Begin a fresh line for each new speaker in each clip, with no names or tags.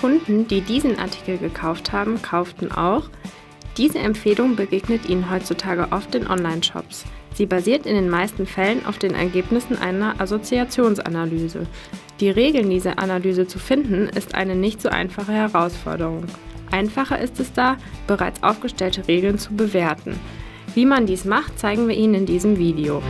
Kunden, die diesen Artikel gekauft haben, kauften auch. Diese Empfehlung begegnet Ihnen heutzutage oft in Online-Shops. Sie basiert in den meisten Fällen auf den Ergebnissen einer Assoziationsanalyse. Die Regeln dieser Analyse zu finden, ist eine nicht so einfache Herausforderung. Einfacher ist es da, bereits aufgestellte Regeln zu bewerten. Wie man dies macht, zeigen wir Ihnen in diesem Video.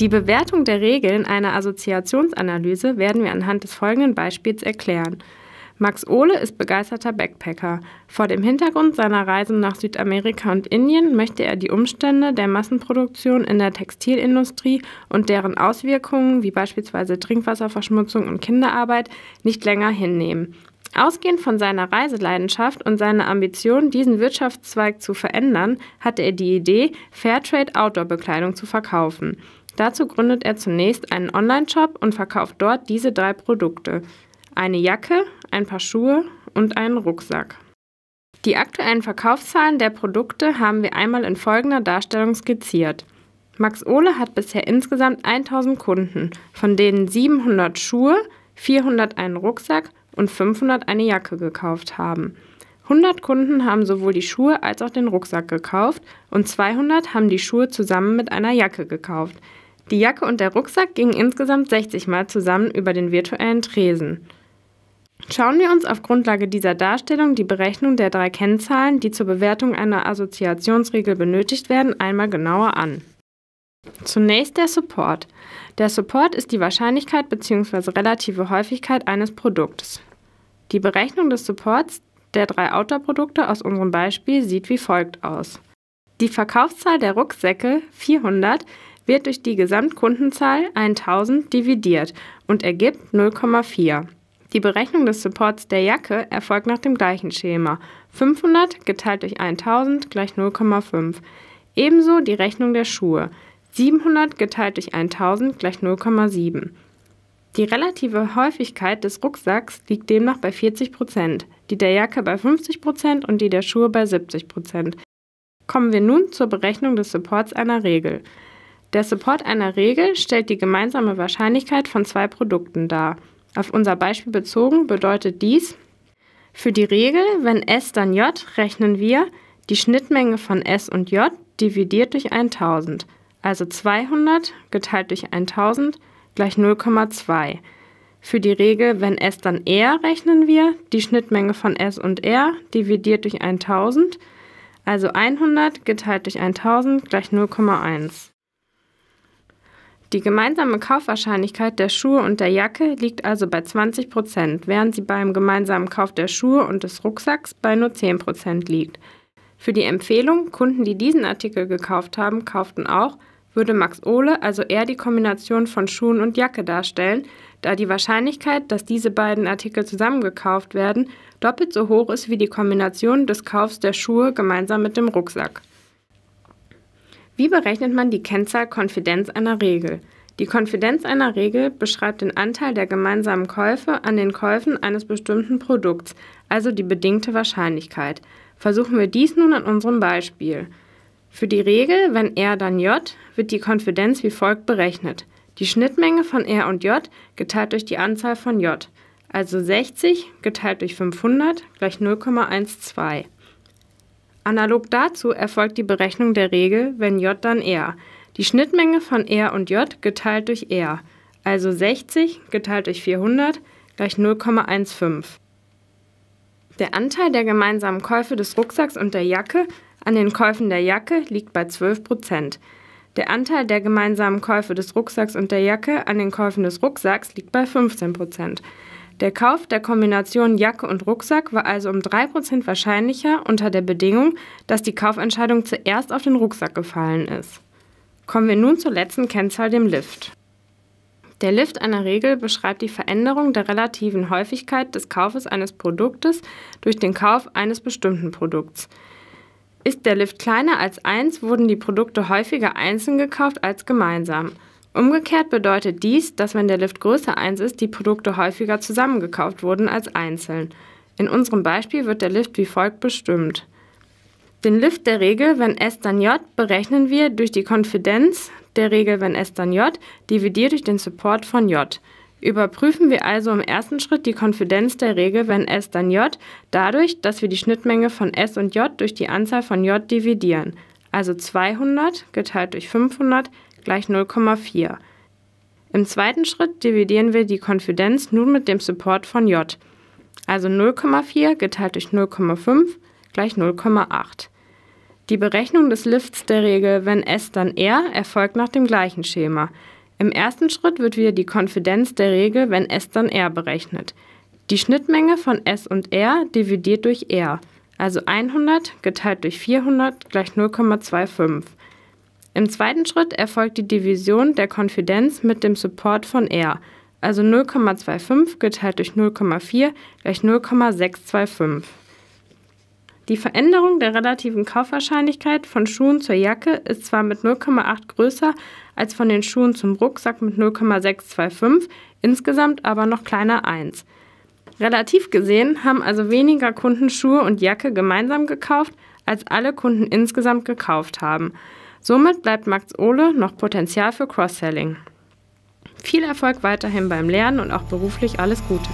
Die Bewertung der Regeln einer Assoziationsanalyse werden wir anhand des folgenden Beispiels erklären. Max Ohle ist begeisterter Backpacker. Vor dem Hintergrund seiner Reisen nach Südamerika und Indien möchte er die Umstände der Massenproduktion in der Textilindustrie und deren Auswirkungen, wie beispielsweise Trinkwasserverschmutzung und Kinderarbeit, nicht länger hinnehmen. Ausgehend von seiner Reiseleidenschaft und seiner Ambition, diesen Wirtschaftszweig zu verändern, hatte er die Idee, Fairtrade Outdoor-Bekleidung zu verkaufen. Dazu gründet er zunächst einen Online-Shop und verkauft dort diese drei Produkte. Eine Jacke, ein paar Schuhe und einen Rucksack. Die aktuellen Verkaufszahlen der Produkte haben wir einmal in folgender Darstellung skizziert. Max Ohle hat bisher insgesamt 1000 Kunden, von denen 700 Schuhe, 400 einen Rucksack und 500 eine Jacke gekauft haben. 100 Kunden haben sowohl die Schuhe als auch den Rucksack gekauft und 200 haben die Schuhe zusammen mit einer Jacke gekauft. Die Jacke und der Rucksack gingen insgesamt 60 Mal zusammen über den virtuellen Tresen. Schauen wir uns auf Grundlage dieser Darstellung die Berechnung der drei Kennzahlen, die zur Bewertung einer Assoziationsregel benötigt werden, einmal genauer an. Zunächst der Support. Der Support ist die Wahrscheinlichkeit bzw. relative Häufigkeit eines Produkts. Die Berechnung des Supports der drei Outdoor-Produkte aus unserem Beispiel sieht wie folgt aus. Die Verkaufszahl der Rucksäcke 400 wird durch die Gesamtkundenzahl 1000 dividiert und ergibt 0,4. Die Berechnung des Supports der Jacke erfolgt nach dem gleichen Schema. 500 geteilt durch 1000 gleich 0,5. Ebenso die Rechnung der Schuhe. 700 geteilt durch 1000 gleich 0,7. Die relative Häufigkeit des Rucksacks liegt demnach bei 40 die der Jacke bei 50 und die der Schuhe bei 70 Kommen wir nun zur Berechnung des Supports einer Regel. Der Support einer Regel stellt die gemeinsame Wahrscheinlichkeit von zwei Produkten dar. Auf unser Beispiel bezogen bedeutet dies, für die Regel, wenn S dann J, rechnen wir die Schnittmenge von S und J dividiert durch 1000, also 200 geteilt durch 1000 gleich 0,2. Für die Regel, wenn S dann R, rechnen wir die Schnittmenge von S und R dividiert durch 1000, also 100 geteilt durch 1000 gleich 0,1. Die gemeinsame Kaufwahrscheinlichkeit der Schuhe und der Jacke liegt also bei 20 Prozent, während sie beim gemeinsamen Kauf der Schuhe und des Rucksacks bei nur 10 Prozent liegt. Für die Empfehlung, Kunden, die diesen Artikel gekauft haben, kauften auch, würde Max Ohle also eher die Kombination von Schuhen und Jacke darstellen, da die Wahrscheinlichkeit, dass diese beiden Artikel zusammen gekauft werden, doppelt so hoch ist wie die Kombination des Kaufs der Schuhe gemeinsam mit dem Rucksack. Wie berechnet man die Kennzahl Konfidenz einer Regel? Die Konfidenz einer Regel beschreibt den Anteil der gemeinsamen Käufe an den Käufen eines bestimmten Produkts, also die bedingte Wahrscheinlichkeit. Versuchen wir dies nun an unserem Beispiel. Für die Regel, wenn R dann J, wird die Konfidenz wie folgt berechnet. Die Schnittmenge von R und J geteilt durch die Anzahl von J, also 60 geteilt durch 500 gleich 0,12. Analog dazu erfolgt die Berechnung der Regel, wenn J dann R. Die Schnittmenge von R und J geteilt durch R, also 60 geteilt durch 400 gleich 0,15. Der Anteil der gemeinsamen Käufe des Rucksacks und der Jacke an den Käufen der Jacke liegt bei 12 Der Anteil der gemeinsamen Käufe des Rucksacks und der Jacke an den Käufen des Rucksacks liegt bei 15 der Kauf der Kombination Jacke und Rucksack war also um 3% wahrscheinlicher unter der Bedingung, dass die Kaufentscheidung zuerst auf den Rucksack gefallen ist. Kommen wir nun zur letzten Kennzahl, dem Lift. Der Lift einer Regel beschreibt die Veränderung der relativen Häufigkeit des Kaufes eines Produktes durch den Kauf eines bestimmten Produkts. Ist der Lift kleiner als 1, wurden die Produkte häufiger einzeln gekauft als gemeinsam. Umgekehrt bedeutet dies, dass wenn der Lift größer 1 ist, die Produkte häufiger zusammengekauft wurden als einzeln. In unserem Beispiel wird der Lift wie folgt bestimmt. Den Lift der Regel, wenn S dann J, berechnen wir durch die Konfidenz der Regel, wenn S dann J, dividiert durch den Support von J. Überprüfen wir also im ersten Schritt die Konfidenz der Regel, wenn S dann J, dadurch, dass wir die Schnittmenge von S und J durch die Anzahl von J dividieren. Also 200 geteilt durch 500 gleich 0,4. Im zweiten Schritt dividieren wir die Konfidenz nun mit dem Support von J. Also 0,4 geteilt durch 0,5 gleich 0,8. Die Berechnung des Lifts der Regel wenn S dann R erfolgt nach dem gleichen Schema. Im ersten Schritt wird wieder die Konfidenz der Regel wenn S dann R berechnet. Die Schnittmenge von S und R dividiert durch R, also 100 geteilt durch 400 gleich 0,25. Im zweiten Schritt erfolgt die Division der Konfidenz mit dem Support von R, also 0,25 geteilt durch 0,4 gleich 0,625. Die Veränderung der relativen Kaufwahrscheinlichkeit von Schuhen zur Jacke ist zwar mit 0,8 größer als von den Schuhen zum Rucksack mit 0,625, insgesamt aber noch kleiner 1. Relativ gesehen haben also weniger Kunden Schuhe und Jacke gemeinsam gekauft, als alle Kunden insgesamt gekauft haben. Somit bleibt Max Ole noch Potenzial für Cross-Selling. Viel Erfolg weiterhin beim Lernen und auch beruflich alles Gute.